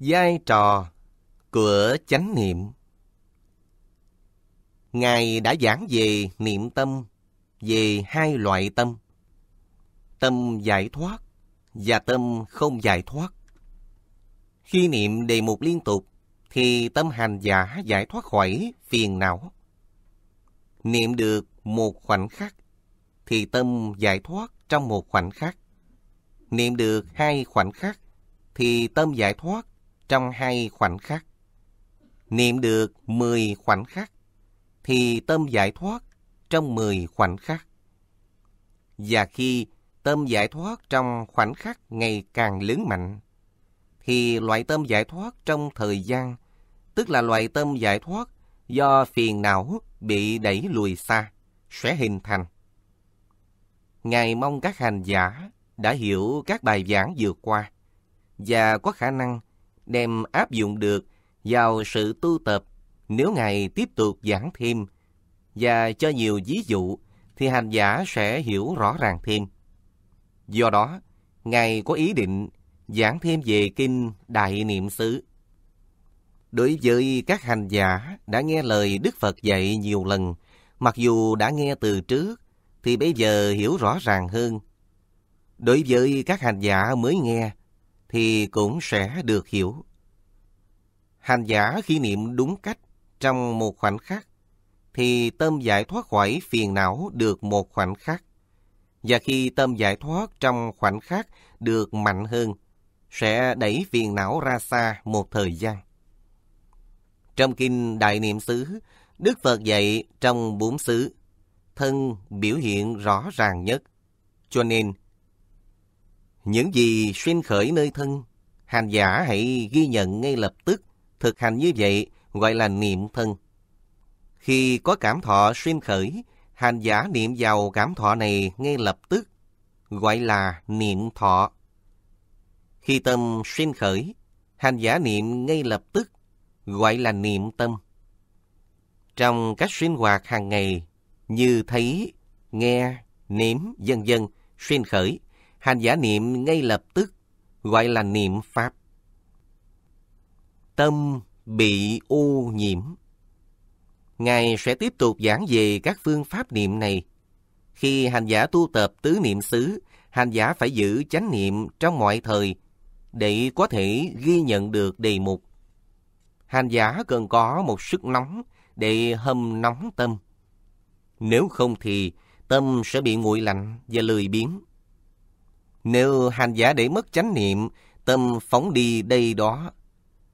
Vai trò của chánh niệm Ngài đã giảng về niệm tâm, về hai loại tâm. Tâm giải thoát và tâm không giải thoát. Khi niệm đề mục liên tục, thì tâm hành giả giải thoát khỏi phiền não. Niệm được một khoảnh khắc, thì tâm giải thoát trong một khoảnh khắc. Niệm được hai khoảnh khắc, thì tâm giải thoát trong hai khoảnh khắc. Niệm được 10 khoảnh khắc, thì tâm giải thoát trong 10 khoảnh khắc. Và khi tâm giải thoát trong khoảnh khắc ngày càng lớn mạnh, thì loại tâm giải thoát trong thời gian, tức là loại tâm giải thoát do phiền não bị đẩy lùi xa, sẽ hình thành. Ngài mong các hành giả đã hiểu các bài giảng vừa qua và có khả năng đem áp dụng được vào sự tu tập nếu Ngài tiếp tục giảng thêm và cho nhiều ví dụ thì hành giả sẽ hiểu rõ ràng thêm. Do đó, Ngài có ý định giảng thêm về Kinh Đại Niệm xứ. Đối với các hành giả đã nghe lời Đức Phật dạy nhiều lần, mặc dù đã nghe từ trước, thì bây giờ hiểu rõ ràng hơn. Đối với các hành giả mới nghe, thì cũng sẽ được hiểu. Hành giả khi niệm đúng cách trong một khoảnh khắc, thì tâm giải thoát khỏi phiền não được một khoảnh khắc. Và khi tâm giải thoát trong khoảnh khắc được mạnh hơn, sẽ đẩy phiền não ra xa một thời gian. Trong Kinh Đại Niệm xứ, Đức Phật dạy trong bốn xứ, thân biểu hiện rõ ràng nhất. Cho nên, những gì xuyên khởi nơi thân, hành giả hãy ghi nhận ngay lập tức, thực hành như vậy gọi là niệm thân. Khi có cảm thọ xuyên khởi, hành giả niệm vào cảm thọ này ngay lập tức, gọi là niệm thọ. Khi tâm xuyên khởi, hành giả niệm ngay lập tức, gọi là niệm tâm. Trong các xuyên hoạt hàng ngày, như thấy, nghe, niệm vân dân xuyên khởi, hành giả niệm ngay lập tức, gọi là niệm Pháp. Tâm bị ô nhiễm. Ngài sẽ tiếp tục giảng về các phương pháp niệm này. Khi hành giả tu tập tứ niệm xứ, hành giả phải giữ chánh niệm trong mọi thời để có thể ghi nhận được đề mục. Hành giả cần có một sức nóng để hâm nóng tâm. Nếu không thì tâm sẽ bị nguội lạnh và lười biếng. Nếu hành giả để mất chánh niệm, tâm phóng đi đây đó.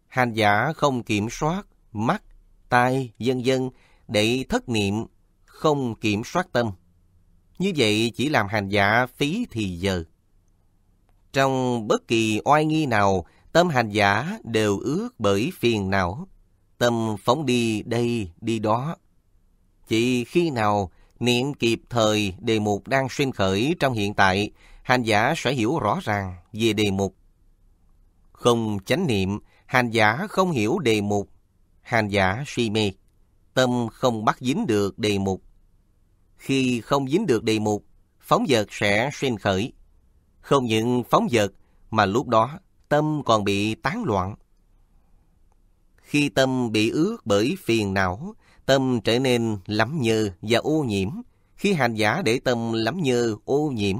Hành giả không kiểm soát mắt, tai, dân dân để thất niệm, không kiểm soát tâm. Như vậy chỉ làm hành giả phí thì giờ. Trong bất kỳ oai nghi nào, tâm hành giả đều ước bởi phiền não. Tâm phóng đi đây, đi đó. Chỉ khi nào niệm kịp thời đề mục đang xuyên khởi trong hiện tại hành giả sẽ hiểu rõ ràng về đề mục. Không chánh niệm, hành giả không hiểu đề mục, hành giả suy mê, tâm không bắt dính được đề mục. Khi không dính được đề mục, phóng dật sẽ sinh khởi. Không những phóng dật mà lúc đó tâm còn bị tán loạn. Khi tâm bị ướt bởi phiền não, tâm trở nên lắm nhơ và ô nhiễm, khi hành giả để tâm lắm như ô nhiễm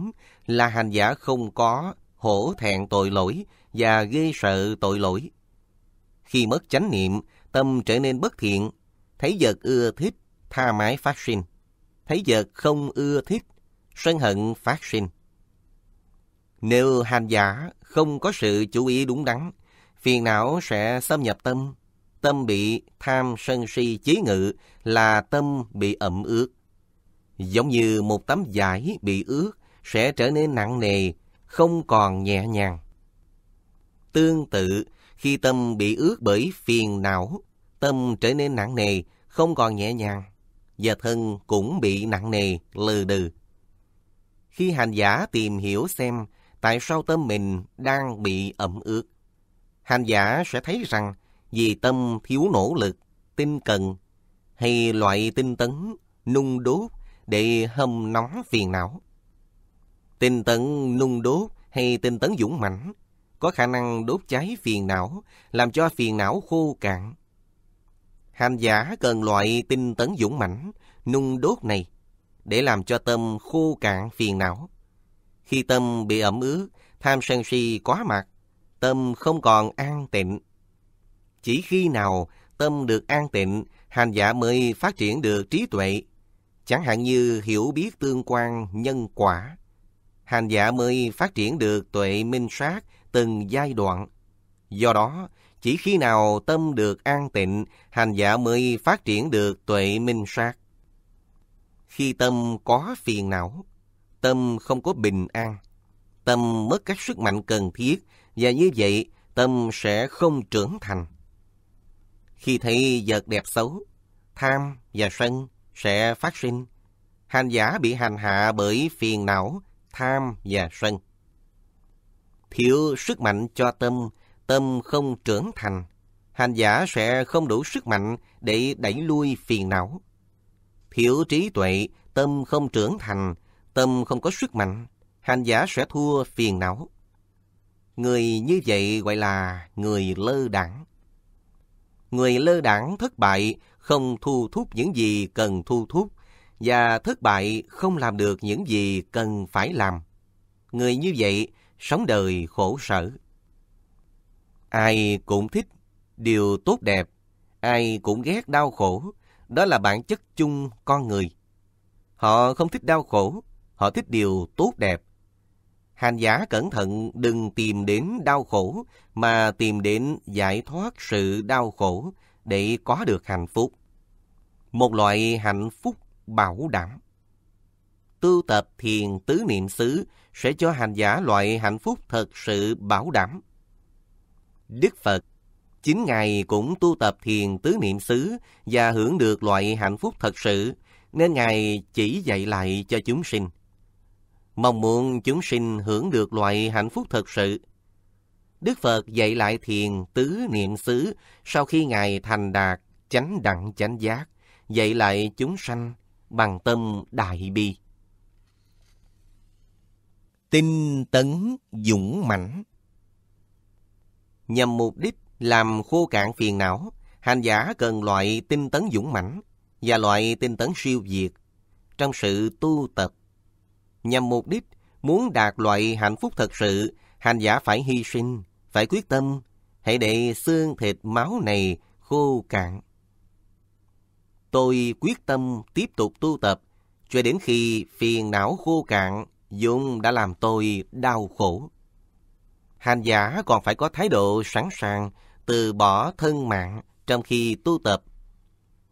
là hành giả không có hổ thẹn tội lỗi và ghê sợ tội lỗi. Khi mất chánh niệm, tâm trở nên bất thiện, thấy vật ưa thích, tha mái phát sinh. Thấy vật không ưa thích, sân hận phát sinh. Nếu hành giả không có sự chú ý đúng đắn, phiền não sẽ xâm nhập tâm. Tâm bị tham sân si chế ngự là tâm bị ẩm ướt giống như một tấm vải bị ướt sẽ trở nên nặng nề, không còn nhẹ nhàng. Tương tự, khi tâm bị ướt bởi phiền não, tâm trở nên nặng nề, không còn nhẹ nhàng, và thân cũng bị nặng nề, lừ đừ. Khi hành giả tìm hiểu xem tại sao tâm mình đang bị ẩm ướt, hành giả sẽ thấy rằng vì tâm thiếu nỗ lực, tinh cần, hay loại tinh tấn, nung đốt để hâm nóng phiền não. Tinh tấn nung đốt hay tinh tấn dũng mãnh có khả năng đốt cháy phiền não, làm cho phiền não khô cạn. Hành giả cần loại tinh tấn dũng mãnh, nung đốt này để làm cho tâm khô cạn phiền não. Khi tâm bị ẩm ướt, tham sân si quá mặt, tâm không còn an tịnh. Chỉ khi nào tâm được an tịnh, hành giả mới phát triển được trí tuệ, Chẳng hạn như hiểu biết tương quan nhân quả. Hành giả mới phát triển được tuệ minh sát từng giai đoạn. Do đó, chỉ khi nào tâm được an tịnh, hành giả mới phát triển được tuệ minh sát. Khi tâm có phiền não, tâm không có bình an, tâm mất các sức mạnh cần thiết và như vậy tâm sẽ không trưởng thành. Khi thấy vật đẹp xấu, tham và sân sẽ phát sinh. Hành giả bị hành hạ bởi phiền não, tham và sân. Thiếu sức mạnh cho tâm, tâm không trưởng thành. Hành giả sẽ không đủ sức mạnh để đẩy lui phiền não. Thiếu trí tuệ, tâm không trưởng thành, tâm không có sức mạnh. Hành giả sẽ thua phiền não. Người như vậy gọi là người lơ đảng. Người lơ đảng thất bại không thu thúc những gì cần thu thúc và thất bại không làm được những gì cần phải làm. Người như vậy sống đời khổ sở. Ai cũng thích điều tốt đẹp, ai cũng ghét đau khổ, đó là bản chất chung con người. Họ không thích đau khổ, họ thích điều tốt đẹp. Hành giả cẩn thận đừng tìm đến đau khổ mà tìm đến giải thoát sự đau khổ để có được hạnh phúc. Một loại hạnh phúc bảo đảm. Tu tập thiền tứ niệm xứ sẽ cho hành giả loại hạnh phúc thật sự bảo đảm. Đức Phật, chính Ngài cũng tu tập thiền tứ niệm xứ và hưởng được loại hạnh phúc thật sự, nên Ngài chỉ dạy lại cho chúng sinh. Mong muốn chúng sinh hưởng được loại hạnh phúc thật sự, Đức Phật dạy lại thiền tứ niệm xứ sau khi Ngài thành đạt chánh đẳng chánh giác, dạy lại chúng sanh bằng tâm đại bi. Tinh tấn dũng mãnh Nhằm mục đích làm khô cạn phiền não, hành giả cần loại tinh tấn dũng mãnh và loại tinh tấn siêu việt trong sự tu tập. Nhằm mục đích muốn đạt loại hạnh phúc thật sự, hành giả phải hy sinh, phải quyết tâm, hãy để xương thịt máu này khô cạn. Tôi quyết tâm tiếp tục tu tập, cho đến khi phiền não khô cạn, dũng đã làm tôi đau khổ. Hành giả còn phải có thái độ sẵn sàng, từ bỏ thân mạng trong khi tu tập.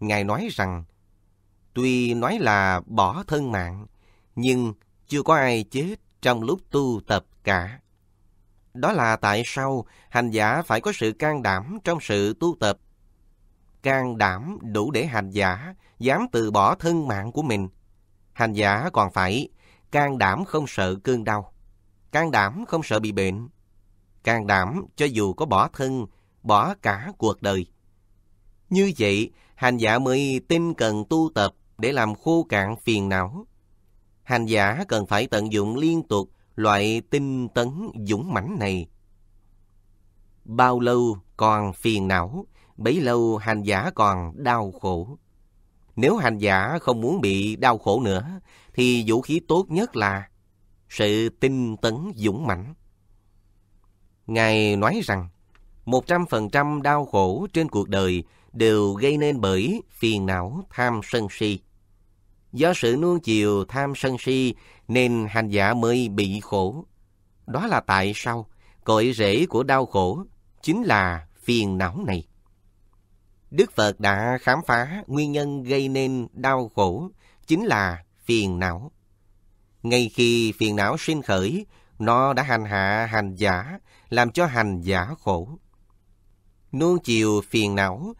Ngài nói rằng, tuy nói là bỏ thân mạng, nhưng chưa có ai chết trong lúc tu tập cả. Đó là tại sao hành giả phải có sự can đảm trong sự tu tập. Can đảm đủ để hành giả dám từ bỏ thân mạng của mình. Hành giả còn phải can đảm không sợ cơn đau, can đảm không sợ bị bệnh, can đảm cho dù có bỏ thân, bỏ cả cuộc đời. Như vậy, hành giả mới tin cần tu tập để làm khô cạn phiền não. Hành giả cần phải tận dụng liên tục loại tinh tấn dũng mãnh này. Bao lâu còn phiền não, bấy lâu hành giả còn đau khổ. Nếu hành giả không muốn bị đau khổ nữa, thì vũ khí tốt nhất là sự tinh tấn dũng mãnh. Ngài nói rằng, 100% đau khổ trên cuộc đời đều gây nên bởi phiền não tham sân si. Do sự nuông chiều tham sân si nên hành giả mới bị khổ. Đó là tại sao cội rễ của đau khổ chính là phiền não này. Đức Phật đã khám phá nguyên nhân gây nên đau khổ chính là phiền não. Ngay khi phiền não sinh khởi, nó đã hành hạ hành giả, làm cho hành giả khổ. Nuông chiều phiền não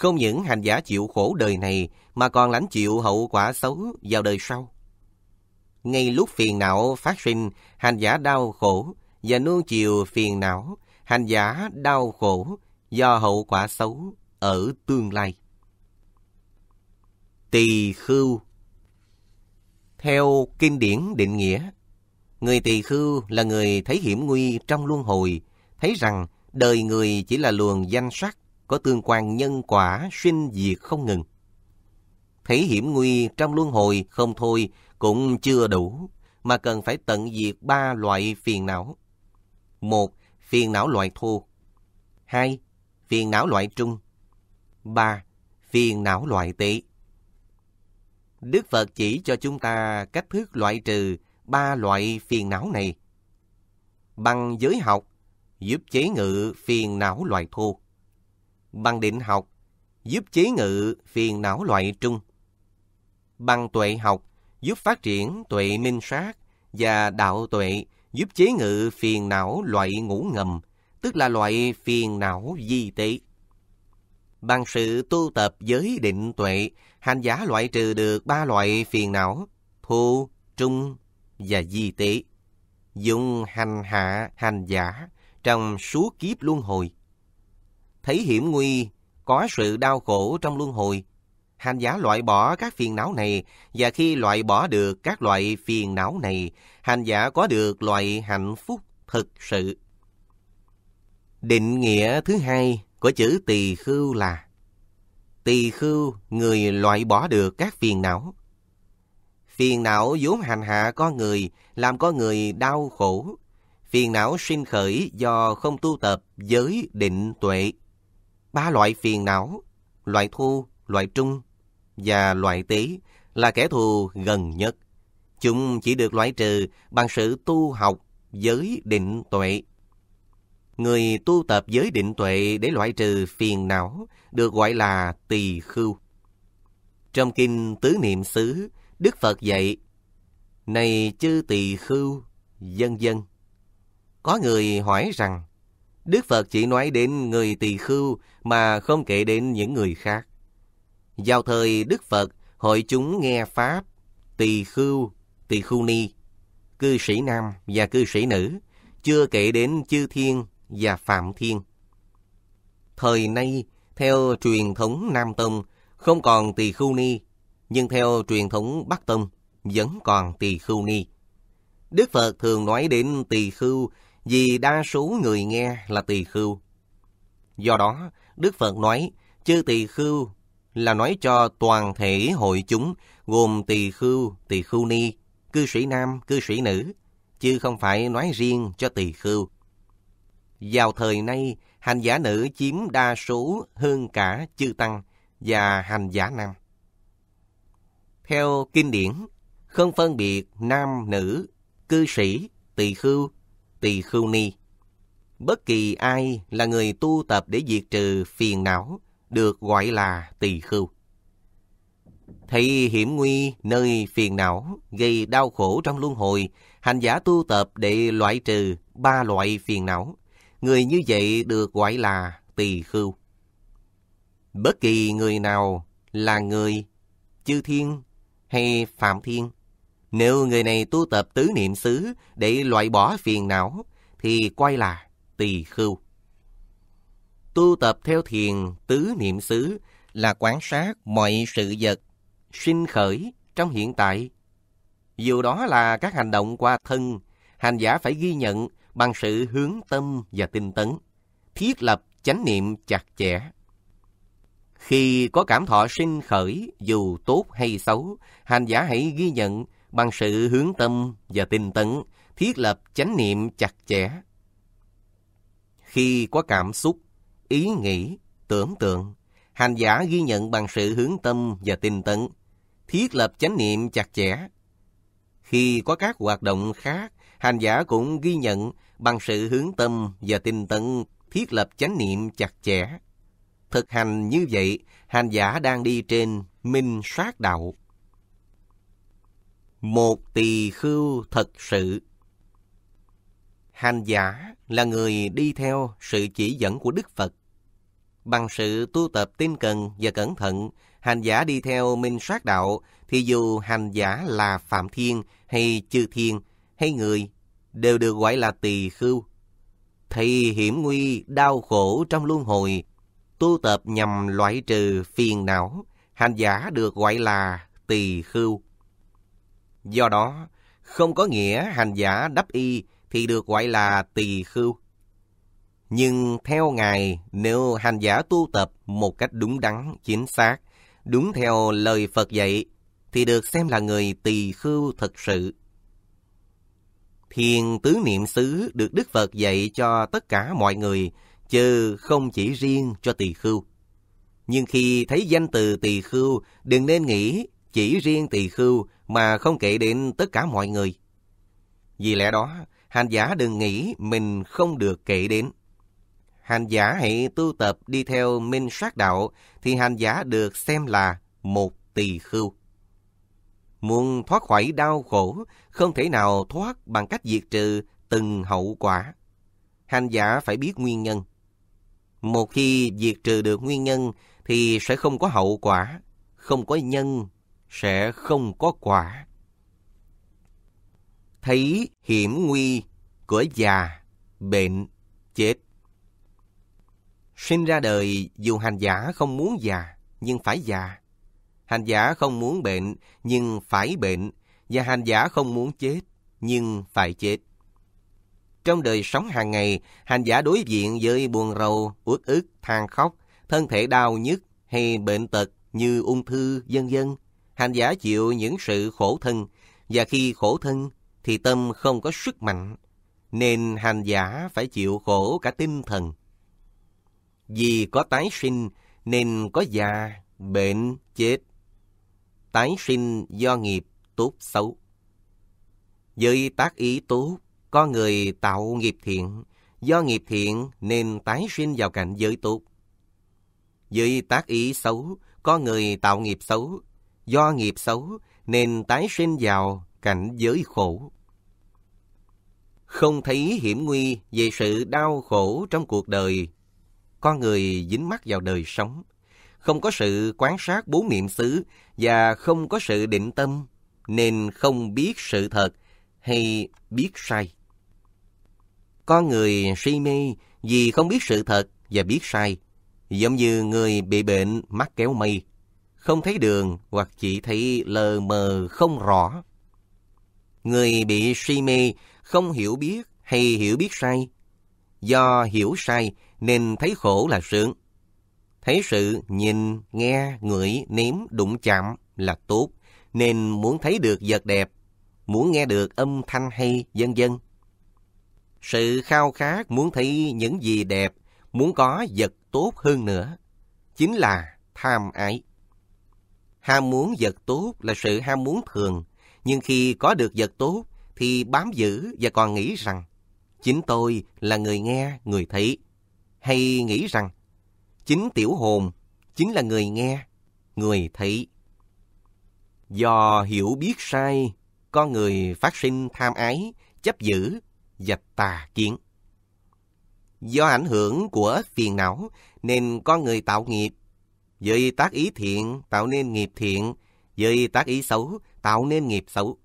không những hành giả chịu khổ đời này mà còn lãnh chịu hậu quả xấu vào đời sau. Ngay lúc phiền não phát sinh, hành giả đau khổ và nuông chiều phiền não, hành giả đau khổ do hậu quả xấu ở tương lai. Tỳ khưu Theo kinh điển định nghĩa, người tỳ khưu là người thấy hiểm nguy trong luân hồi, thấy rằng đời người chỉ là luồng danh sắc, có tương quan nhân quả sinh diệt không ngừng. Thấy hiểm nguy trong luân hồi không thôi cũng chưa đủ, mà cần phải tận diệt ba loại phiền não. Một, phiền não loại thô. Hai, phiền não loại trung. Ba, phiền não loại tệ. Đức Phật chỉ cho chúng ta cách thức loại trừ ba loại phiền não này. Bằng giới học, giúp chế ngự phiền não loại thô bằng định học, giúp chế ngự phiền não loại trung. Bằng tuệ học, giúp phát triển tuệ minh sát và đạo tuệ, giúp chế ngự phiền não loại ngủ ngầm, tức là loại phiền não di tế. Bằng sự tu tập giới định tuệ, hành giả loại trừ được ba loại phiền não, thô, trung và di tế. Dùng hành hạ, hành giả trong suốt kiếp luân hồi thấy hiểm nguy, có sự đau khổ trong luân hồi. Hành giả loại bỏ các phiền não này và khi loại bỏ được các loại phiền não này, hành giả có được loại hạnh phúc thực sự. Định nghĩa thứ hai của chữ tỳ khưu là Tỳ khưu người loại bỏ được các phiền não. Phiền não vốn hành hạ con người, làm con người đau khổ. Phiền não sinh khởi do không tu tập giới định tuệ ba loại phiền não, loại thu, loại trung và loại tế là kẻ thù gần nhất. Chúng chỉ được loại trừ bằng sự tu học giới định tuệ. Người tu tập giới định tuệ để loại trừ phiền não được gọi là tỳ khưu. Trong kinh Tứ Niệm xứ, Đức Phật dạy: "Này chư tỳ khưu, dân dân." Có người hỏi rằng: Đức Phật chỉ nói đến người tỳ khưu mà không kể đến những người khác. Vào thời Đức Phật, hội chúng nghe Pháp, tỳ khưu, tỳ khưu ni, cư sĩ nam và cư sĩ nữ, chưa kể đến chư thiên và phạm thiên. Thời nay, theo truyền thống Nam Tông, không còn tỳ khưu ni, nhưng theo truyền thống Bắc Tông, vẫn còn tỳ khưu ni. Đức Phật thường nói đến tỳ khưu vì đa số người nghe là tỳ khưu. Do đó, Đức Phật nói, chư tỳ khưu là nói cho toàn thể hội chúng, gồm tỳ khưu, tỳ khưu ni, cư sĩ nam, cư sĩ nữ, chứ không phải nói riêng cho tỳ khưu. Vào thời nay, hành giả nữ chiếm đa số hơn cả chư tăng và hành giả nam. Theo kinh điển, không phân biệt nam, nữ, cư sĩ, tỳ khưu, tỳ khưu ni. Bất kỳ ai là người tu tập để diệt trừ phiền não, được gọi là tỳ khưu. Thấy hiểm nguy nơi phiền não gây đau khổ trong luân hồi, hành giả tu tập để loại trừ ba loại phiền não. Người như vậy được gọi là tỳ khưu. Bất kỳ người nào là người chư thiên hay phạm thiên nếu người này tu tập tứ niệm xứ để loại bỏ phiền não, thì quay là tỳ khưu. Tu tập theo thiền tứ niệm xứ là quan sát mọi sự vật sinh khởi trong hiện tại. Dù đó là các hành động qua thân, hành giả phải ghi nhận bằng sự hướng tâm và tinh tấn, thiết lập chánh niệm chặt chẽ. Khi có cảm thọ sinh khởi, dù tốt hay xấu, hành giả hãy ghi nhận bằng sự hướng tâm và tinh tấn, thiết lập chánh niệm chặt chẽ. Khi có cảm xúc, ý nghĩ, tưởng tượng, hành giả ghi nhận bằng sự hướng tâm và tinh tấn, thiết lập chánh niệm chặt chẽ. Khi có các hoạt động khác, hành giả cũng ghi nhận bằng sự hướng tâm và tinh tấn thiết lập chánh niệm chặt chẽ. Thực hành như vậy, hành giả đang đi trên minh sát đạo một tỳ khưu thật sự. Hành giả là người đi theo sự chỉ dẫn của Đức Phật. Bằng sự tu tập tinh cần và cẩn thận, hành giả đi theo minh sát đạo, thì dù hành giả là Phạm Thiên hay Chư Thiên hay người, đều được gọi là tỳ khưu. Thì hiểm nguy, đau khổ trong luân hồi, tu tập nhằm loại trừ phiền não, hành giả được gọi là tỳ khưu. Do đó, không có nghĩa hành giả đắp y thì được gọi là tỳ khưu. Nhưng theo Ngài, nếu hành giả tu tập một cách đúng đắn, chính xác, đúng theo lời Phật dạy, thì được xem là người tỳ khưu thật sự. Thiền tứ niệm xứ được Đức Phật dạy cho tất cả mọi người, chứ không chỉ riêng cho tỳ khưu. Nhưng khi thấy danh từ tỳ khưu, đừng nên nghĩ chỉ riêng tỳ khưu mà không kể đến tất cả mọi người. Vì lẽ đó, hành giả đừng nghĩ mình không được kể đến. Hành giả hãy tu tập đi theo minh sát đạo thì hành giả được xem là một tỳ khưu. Muốn thoát khỏi đau khổ, không thể nào thoát bằng cách diệt trừ từng hậu quả. Hành giả phải biết nguyên nhân. Một khi diệt trừ được nguyên nhân thì sẽ không có hậu quả, không có nhân sẽ không có quả. Thấy hiểm nguy của già, bệnh, chết. Sinh ra đời dù hành giả không muốn già, nhưng phải già. Hành giả không muốn bệnh, nhưng phải bệnh. Và hành giả không muốn chết, nhưng phải chết. Trong đời sống hàng ngày, hành giả đối diện với buồn rầu, uất ức, than khóc, thân thể đau nhức hay bệnh tật như ung thư, vân dân hành giả chịu những sự khổ thân, và khi khổ thân thì tâm không có sức mạnh, nên hành giả phải chịu khổ cả tinh thần. Vì có tái sinh nên có già, bệnh, chết. Tái sinh do nghiệp tốt xấu. Với tác ý tốt, có người tạo nghiệp thiện, do nghiệp thiện nên tái sinh vào cảnh giới tốt. Với tác ý xấu, có người tạo nghiệp xấu do nghiệp xấu nên tái sinh vào cảnh giới khổ. Không thấy hiểm nguy về sự đau khổ trong cuộc đời, con người dính mắc vào đời sống, không có sự quán sát bốn niệm xứ và không có sự định tâm nên không biết sự thật hay biết sai. Con người si mê vì không biết sự thật và biết sai, giống như người bị bệnh mắt kéo mây không thấy đường hoặc chỉ thấy lờ mờ không rõ. Người bị si mê không hiểu biết hay hiểu biết sai. Do hiểu sai nên thấy khổ là sướng. Thấy sự nhìn, nghe, ngửi, nếm, đụng chạm là tốt, nên muốn thấy được vật đẹp, muốn nghe được âm thanh hay vân vân. Sự khao khát muốn thấy những gì đẹp, muốn có vật tốt hơn nữa, chính là tham ái. Ham muốn vật tốt là sự ham muốn thường, nhưng khi có được vật tốt thì bám giữ và còn nghĩ rằng chính tôi là người nghe, người thấy, hay nghĩ rằng chính tiểu hồn chính là người nghe, người thấy. Do hiểu biết sai, con người phát sinh tham ái, chấp giữ và tà kiến. Do ảnh hưởng của phiền não nên con người tạo nghiệp với tác ý thiện tạo nên nghiệp thiện, với tác ý xấu tạo nên nghiệp xấu.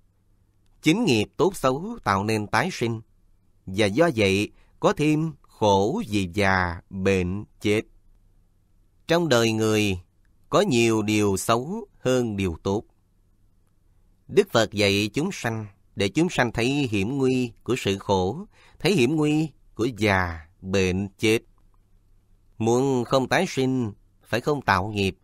Chính nghiệp tốt xấu tạo nên tái sinh. Và do vậy, có thêm khổ vì già, bệnh, chết. Trong đời người, có nhiều điều xấu hơn điều tốt. Đức Phật dạy chúng sanh để chúng sanh thấy hiểm nguy của sự khổ, thấy hiểm nguy của già, bệnh, chết. Muốn không tái sinh phải không tạo nghiệp.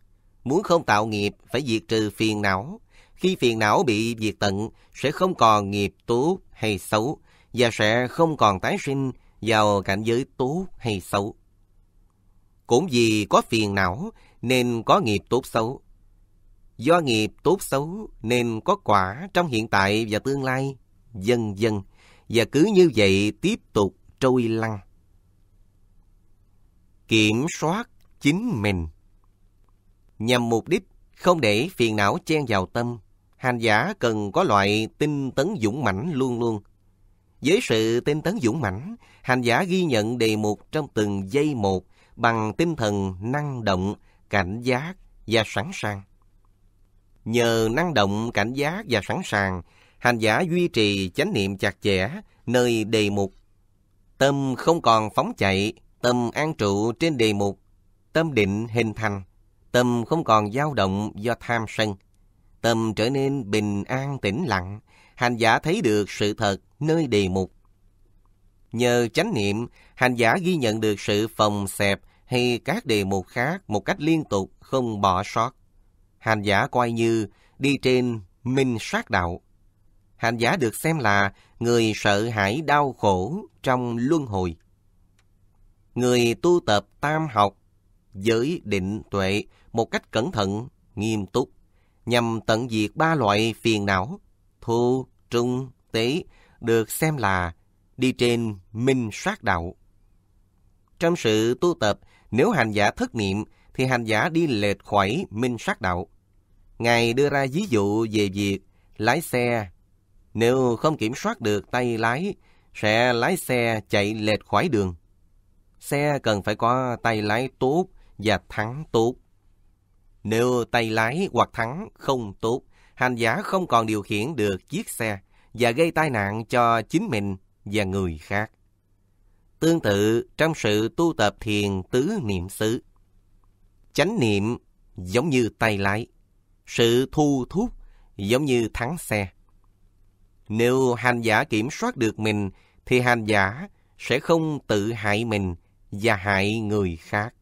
Muốn không tạo nghiệp, phải diệt trừ phiền não. Khi phiền não bị diệt tận, sẽ không còn nghiệp tốt hay xấu, và sẽ không còn tái sinh vào cảnh giới tốt hay xấu. Cũng vì có phiền não, nên có nghiệp tốt xấu. Do nghiệp tốt xấu, nên có quả trong hiện tại và tương lai, dần dần và cứ như vậy tiếp tục trôi lăn. Kiểm soát chính mình. Nhằm mục đích không để phiền não chen vào tâm, hành giả cần có loại tinh tấn dũng mãnh luôn luôn. Với sự tinh tấn dũng mãnh, hành giả ghi nhận đề mục trong từng giây một bằng tinh thần năng động, cảnh giác và sẵn sàng. Nhờ năng động, cảnh giác và sẵn sàng, hành giả duy trì chánh niệm chặt chẽ nơi đề mục. Tâm không còn phóng chạy, tâm an trụ trên đề mục Tâm định hình thành, tâm không còn dao động do tham sân. Tâm trở nên bình an tĩnh lặng, hành giả thấy được sự thật nơi đề mục. Nhờ chánh niệm, hành giả ghi nhận được sự phòng xẹp hay các đề mục khác một cách liên tục, không bỏ sót. Hành giả coi như đi trên minh sát đạo. Hành giả được xem là người sợ hãi đau khổ trong luân hồi. Người tu tập tam học giới định tuệ một cách cẩn thận, nghiêm túc, nhằm tận diệt ba loại phiền não, thu trung, tế, được xem là đi trên minh sát đạo. Trong sự tu tập, nếu hành giả thất niệm, thì hành giả đi lệch khỏi minh sát đạo. Ngài đưa ra ví dụ về việc lái xe. Nếu không kiểm soát được tay lái, sẽ lái xe chạy lệch khỏi đường. Xe cần phải có tay lái tốt, và thắng tốt. Nếu tay lái hoặc thắng không tốt, hành giả không còn điều khiển được chiếc xe và gây tai nạn cho chính mình và người khác. Tương tự trong sự tu tập thiền tứ niệm xứ. Chánh niệm giống như tay lái, sự thu thúc giống như thắng xe. Nếu hành giả kiểm soát được mình thì hành giả sẽ không tự hại mình và hại người khác.